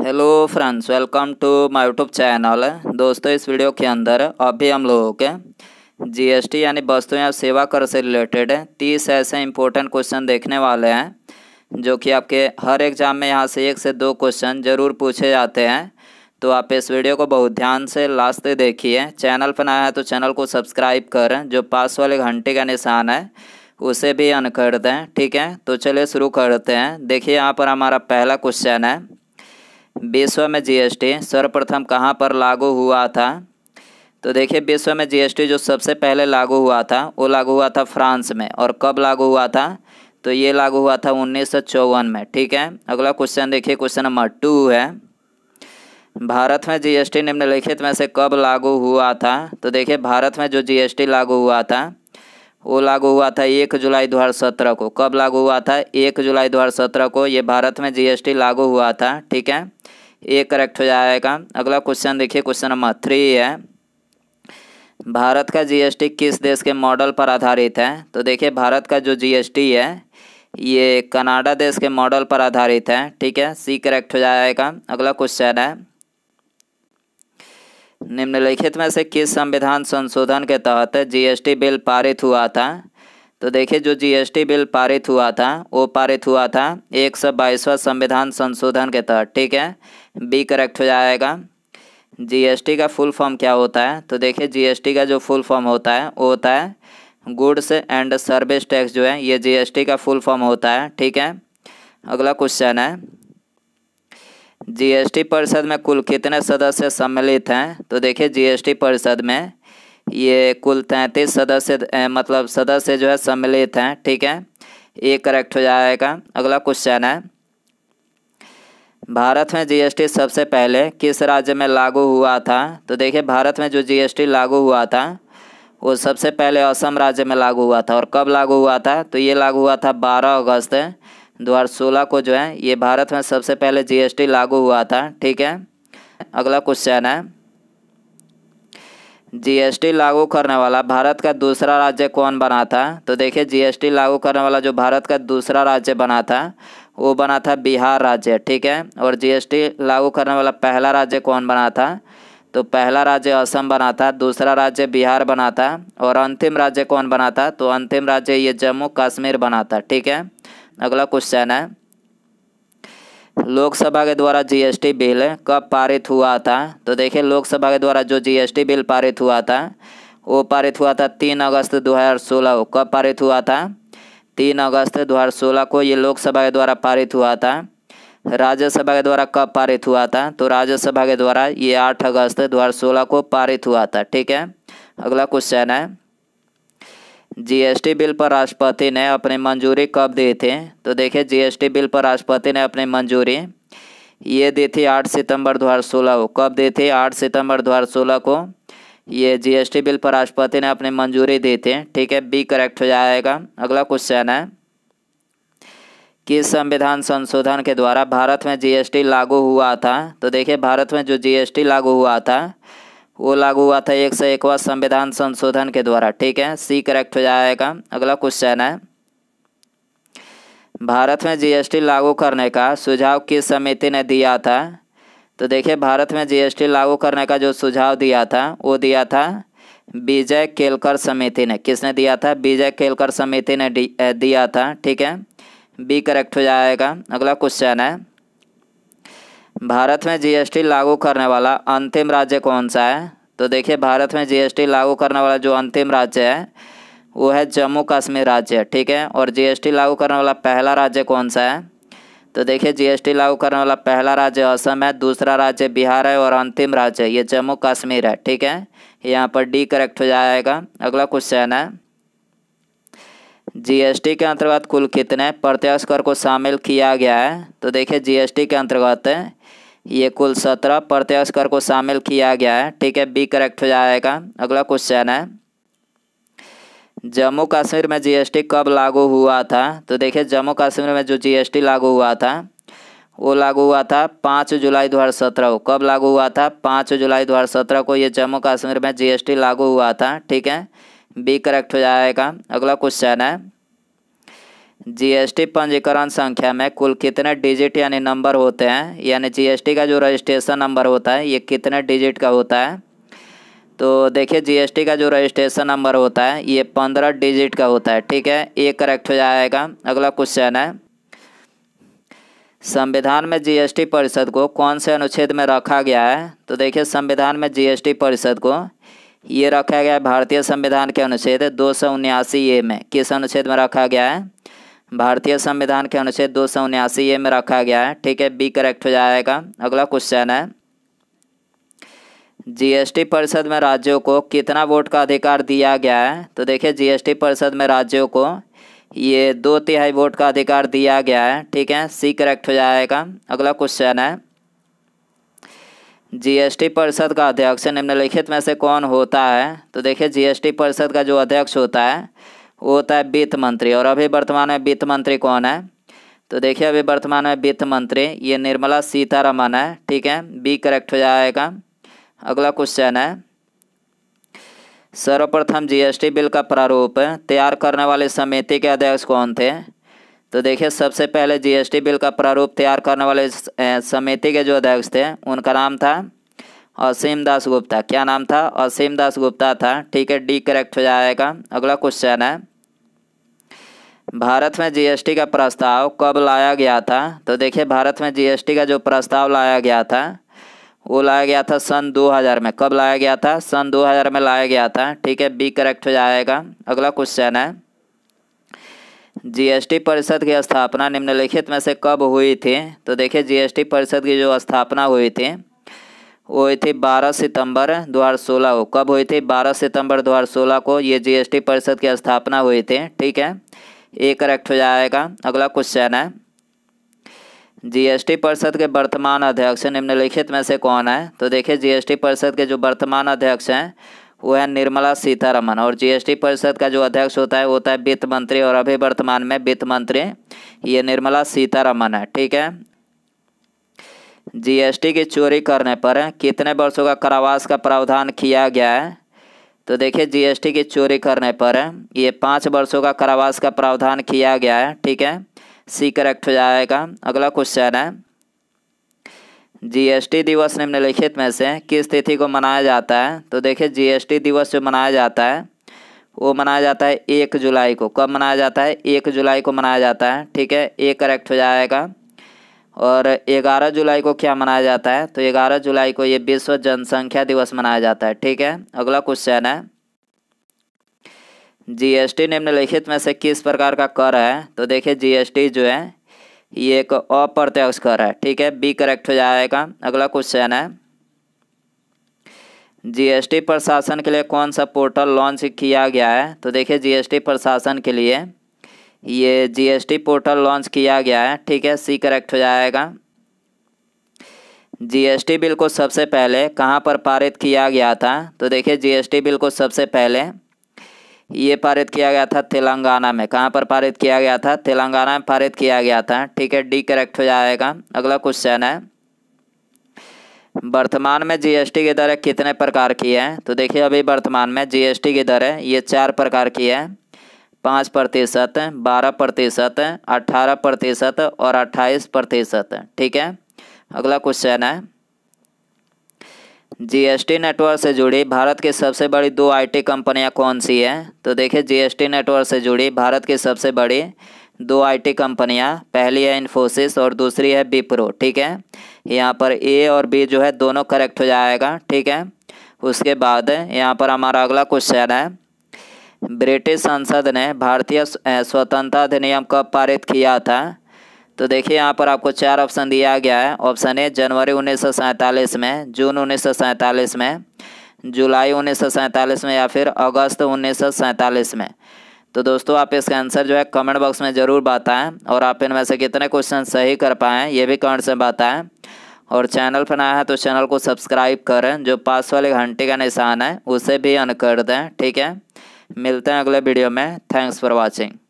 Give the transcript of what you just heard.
hello friends welcome to my YouTube channel दोस्तों इस video के अंदर अभी हम लोगों के जीएसटी यानी वस्तु या सेवा कर से रिलेटेड तीस ऐसे इंपॉर्टेंट क्वेश्चन देखने वाले हैं जो कि आपके हर एग्जाम में यहाँ से एक से दो क्वेश्चन ज़रूर पूछे जाते हैं तो आप इस वीडियो को बहुत ध्यान से लास्ट तक देखिए चैनल पर नया है तो चैनल को सब्सक्राइब करें जो पास वाले घंटे का निशान है उसे भी अन कर दें ठीक है तो चलिए शुरू करते हैं देखिए यहाँ पर हमारा पहला क्वेश्चन है विश्व में जीएसटी सर्वप्रथम कहाँ पर लागू हुआ था तो देखिए विश्व में जीएसटी जो सबसे पहले लागू हुआ था वो लागू हुआ था फ्रांस में और कब लागू हुआ था तो ये लागू हुआ था उन्नीस में ठीक है अगला क्वेश्चन देखिए क्वेश्चन नंबर टू है भारत में जीएसटी निम्नलिखित में से कब लागू हुआ था तो देखिए भारत में जो जीएसटी लागू हुआ था वो लागू हुआ था एक जुलाई सत्रह को कब लागू हुआ था एक जुलाई सत्रह को ये भारत में जीएसटी लागू हुआ था ठीक है ये करेक्ट हो जाएगा अगला क्वेश्चन देखिए क्वेश्चन नंबर थ्री है भारत का जीएसटी किस देश के मॉडल पर आधारित है तो देखिए भारत का जो जीएसटी है ये कनाडा देश के मॉडल पर आधारित है ठीक है सी करेक्ट हो जाएगा अगला क्वेश्चन है निम्नलिखित में से किस संविधान संशोधन के तहत जीएसटी बिल पारित हुआ था तो देखिए जो जीएसटी बिल पारित हुआ था वो पारित हुआ था एक सौ बाईसवा संविधान संशोधन के तहत ठीक है बी करेक्ट हो जाएगा जीएसटी का फुल फॉर्म क्या होता है तो देखिए जीएसटी का जो फुल फॉर्म होता है वो होता है गुड्स एंड सर्विस टैक्स जो है ये जीएसटी का फुल फॉर्म होता है ठीक है अगला क्वेश्चन है जीएसटी परिषद में कुल कितने सदस्य सम्मिलित हैं तो देखिए जीएसटी परिषद में ये कुल तैंतीस सदस्य मतलब सदस्य जो है सम्मिलित हैं ठीक है ये करेक्ट हो जाएगा अगला क्वेश्चन है भारत में जीएसटी सबसे पहले किस राज्य में लागू हुआ था तो देखिए भारत में जो जीएसटी लागू हुआ था वो सबसे पहले असम राज्य में लागू हुआ था और कब लागू हुआ था तो ये लागू हुआ था बारह अगस्त 2016 को जो है ये भारत में सबसे पहले जीएसटी लागू हुआ था ठीक है अगला क्वेश्चन है जीएसटी लागू करने वाला भारत का दूसरा राज्य कौन बना था तो देखिए जीएसटी लागू करने वाला जो भारत का दूसरा राज्य बना था वो बना था बिहार राज्य ठीक है और जीएसटी लागू करने वाला पहला राज्य कौन बना था तो पहला राज्य असम बना था दूसरा राज्य बिहार बना था और अंतिम राज्य कौन बना था तो अंतिम राज्य ये जम्मू कश्मीर बना था ठीक है अगला क्वेश्चन है लोकसभा के द्वारा जीएसटी बिल कब पारित हुआ था तो देखिए लोकसभा के द्वारा जो जीएसटी बिल पारित हुआ था वो पारित हुआ था तीन अगस्त दो सोलह को कब पारित हुआ था तीन अगस्त दो हजार सोलह को ये लोकसभा के द्वारा पारित हुआ था राज्यसभा के द्वारा कब पारित हुआ था तो राज्यसभा के द्वारा ये आठ अगस्त सोलह को पारित हुआ था ठीक है अगला क्वेश्चन है जीएसटी बिल पर राष्ट्रपति ने अपनी मंजूरी कब दी थी तो देखिए जीएसटी बिल पर राष्ट्रपति ने अपनी मंजूरी ये दी थी आठ सितंबर सोलह को कब दी थी आठ सितंबर सोलह को ये जीएसटी बिल पर राष्ट्रपति ने अपनी मंजूरी दी थी ठीक है बी करेक्ट हो जाएगा अगला क्वेश्चन है किस संविधान संशोधन के द्वारा भारत में जीएसटी लागू हुआ था तो देखिए भारत में जो जीएसटी लागू हुआ था वो लागू हुआ था एक सौ एकवा संविधान संशोधन के द्वारा ठीक है सी करेक्ट हो जाएगा अगला क्वेश्चन है भारत में जीएसटी लागू करने का सुझाव किस समिति ने दिया था तो देखिए भारत में जीएसटी लागू करने का जो सुझाव दिया था वो दिया था विजय केलकर समिति ने किसने दिया था विजय केलकर समिति ने दिया था ठीक है बी करेक्ट हो जाएगा अगला क्वेश्चन है भारत में जीएसटी लागू करने वाला अंतिम राज्य कौन सा है तो देखिए भारत में जीएसटी लागू करने वाला जो अंतिम राज्य है वो है जम्मू कश्मीर राज्य ठीक है और जीएसटी लागू करने वाला पहला राज्य कौन सा है तो देखिए जीएसटी लागू करने वाला पहला राज्य असम है दूसरा राज्य बिहार है और अंतिम राज्य ये जम्मू कश्मीर है ठीक है यहाँ पर डी करेक्ट हो जाएगा अगला क्वेश्चन है जीएसटी के अंतर्गत कुल कितने प्रत्यक्ष कर को शामिल किया गया है तो देखिए जीएसटी के अंतर्गत ये कुल सत्रह प्रत्यक्ष कर को शामिल किया गया है ठीक है बी करेक्ट हो जाएगा अगला क्वेश्चन है जम्मू कश्मीर में जीएसटी कब लागू हुआ था तो देखिए जम्मू कश्मीर में जो जीएसटी लागू हुआ था वो लागू हुआ था पाँच जुलाई दो हज़ार सत्रह को कब लागू हुआ था पाँच जुलाई दो हज़ार सत्रह को ये जम्मू कश्मीर में जीएसटी लागू हुआ था ठीक है बी करेक्ट हो जाएगा अगला क्वेश्चन है जीएसटी पंजीकरण संख्या में कुल कितने डिजिट यानी नंबर होते हैं यानी जीएसटी का जो रजिस्ट्रेशन नंबर होता है ये कितने डिजिट का होता है तो देखिए जीएसटी का जो रजिस्ट्रेशन नंबर होता है ये पंद्रह डिजिट का होता है ठीक है ये करेक्ट हो जाएगा अगला क्वेश्चन है संविधान में जीएसटी परिषद को कौन से अनुच्छेद में रखा गया है तो देखिए संविधान में जीएसटी परिषद को ये रखा गया है भारतीय संविधान के अनुच्छेद दो सौ उन्यासी ए में किस अनुच्छेद में रखा गया है भारतीय संविधान के अनुच्छेद दो सौ उन्यासी ए में रखा गया है ठीक है बी करेक्ट हो जाएगा अगला क्वेश्चन है जीएसटी परिषद में राज्यों को कितना वोट का अधिकार दिया गया है तो देखिए जीएसटी परिषद में राज्यों को ये दो तिहाई वोट का अधिकार दिया गया है ठीक है सी करेक्ट हो जाएगा अगला क्वेश्चन है जीएसटी परिषद का अध्यक्ष निम्नलिखित में से कौन होता है तो देखिए जीएसटी परिषद का जो अध्यक्ष होता है वो होता है वित्त मंत्री और अभी वर्तमान में वित्त मंत्री कौन है तो देखिए अभी वर्तमान में वित्त मंत्री ये निर्मला सीतारमन है ठीक है बी करेक्ट हो जाएगा अगला क्वेश्चन है सर्वप्रथम जीएसटी बिल का प्रारूप तैयार करने वाले समिति के अध्यक्ष कौन थे तो देखिए सबसे पहले जीएसटी बिल का प्रारूप तैयार करने वाले समिति के जो अध्यक्ष थे उनका नाम था असीम दास गुप्ता क्या नाम था असीम दास गुप्ता था ठीक है डी करेक्ट हो जाएगा अगला क्वेश्चन है भारत में जीएसटी का प्रस्ताव कब लाया गया था तो देखिए भारत में जीएसटी का जो प्रस्ताव लाया गया था वो लाया गया था सन 2000 में कब लाया गया था सन 2000 में लाया गया था ठीक है बी करेक्ट हो जाएगा अगला क्वेश्चन है जीएसटी परिषद की स्थापना निम्नलिखित में से कब हुई थी तो देखिए जीएसटी परिषद की जो स्थापना हुई थी वो हुई थी 12 सितंबर 2016 को कब हुई थी 12 सितंबर 2016 को ये जीएसटी परिषद की स्थापना हुई थी ठीक है ए करेक्ट हो जाएगा अगला क्वेश्चन है जीएसटी परिषद के वर्तमान अध्यक्ष निम्नलिखित में से कौन है तो देखिए जीएसटी परिषद के जो वर्तमान अध्यक्ष हैं वो है निर्मला सीतारमन और जीएसटी परिषद का जो अध्यक्ष होता है वो होता है वित्त मंत्री और अभी वर्तमान में वित्त मंत्री ये निर्मला सीतारमन है ठीक है जीएसटी की चोरी करने पर कितने वर्षों का कारावास का प्रावधान किया गया है तो देखिए जीएसटी की चोरी करने पर ये पाँच वर्षों का कारावास का प्रावधान किया गया है ठीक है सी करेक्ट हो जाएगा अगला क्वेश्चन है जीएसटी दिवस निम्नलिखित में से किस तिथि को मनाया जाता है तो देखिए जीएसटी दिवस जो मनाया जाता है वो मनाया जाता है एक जुलाई को कब मनाया जाता है एक जुलाई को मनाया जाता है ठीक है ए करेक्ट हो जाएगा और 11 जुलाई को क्या मनाया जाता है तो 11 जुलाई को ये विश्व जनसंख्या दिवस मनाया जाता है ठीक है अगला क्वेश्चन है जीएसटी निम्नलिखित में से किस प्रकार का कर है तो देखिए जीएसटी जो है ये एक अप्रत्यक्ष कर है ठीक है बी करेक्ट हो जाएगा अगला क्वेश्चन है जीएसटी प्रशासन के लिए कौन सा पोर्टल लॉन्च किया गया है तो देखिए जीएसटी प्रशासन के लिए ये जीएसटी पोर्टल लॉन्च किया गया है ठीक है सी करेक्ट हो जाएगा जीएसटी बिल को सबसे पहले कहाँ पर पारित किया गया था तो देखिए जीएसटी बिल को सबसे पहले ये पारित किया गया था तेलंगाना में कहाँ पर पारित किया गया था तेलंगाना में पारित किया गया था ठीक है डी करेक्ट हो जाएगा अगला क्वेश्चन है वर्तमान में जीएसटी की दरें कितने प्रकार की है तो देखिए अभी वर्तमान में जीएसटी की दरें ये चार प्रकार की है पाँच प्रतिशत बारह प्रतिशत अठारह प्रतिशत और अट्ठाईस प्रतिशत ठीक है अगला क्वेश्चन है जीएसटी नेटवर्क से जुड़ी भारत की सबसे बड़ी दो आईटी कंपनियां कौन सी हैं तो देखिए जीएसटी नेटवर्क से जुड़ी भारत की सबसे बड़ी दो आईटी कंपनियां पहली है इन्फोसिस और दूसरी है विप्रो ठीक है यहाँ पर ए और बी जो है दोनों करेक्ट हो जाएगा ठीक है उसके बाद यहाँ पर हमारा अगला क्वेश्चन है ब्रिटिश संसद ने भारतीय स्वतंत्रता अधिनियम कब पारित किया था तो देखिए यहाँ पर आपको चार ऑप्शन दिया गया है ऑप्शन ए जनवरी उन्नीस में जून उन्नीस में जुलाई उन्नीस में या फिर अगस्त उन्नीस में तो दोस्तों आप इसका आंसर जो है कमेंट बॉक्स में ज़रूर बताएं और आप इनमें से कितने क्वेश्चन सही कर पाएँ ये भी कमेंट से बताएं और चैनल पर नया है तो चैनल को सब्सक्राइब करें जो पास वाले घंटे का निशान है उसे भी अन कर दें ठीक है मिलते हैं अगले वीडियो में थैंक्स फॉर वॉचिंग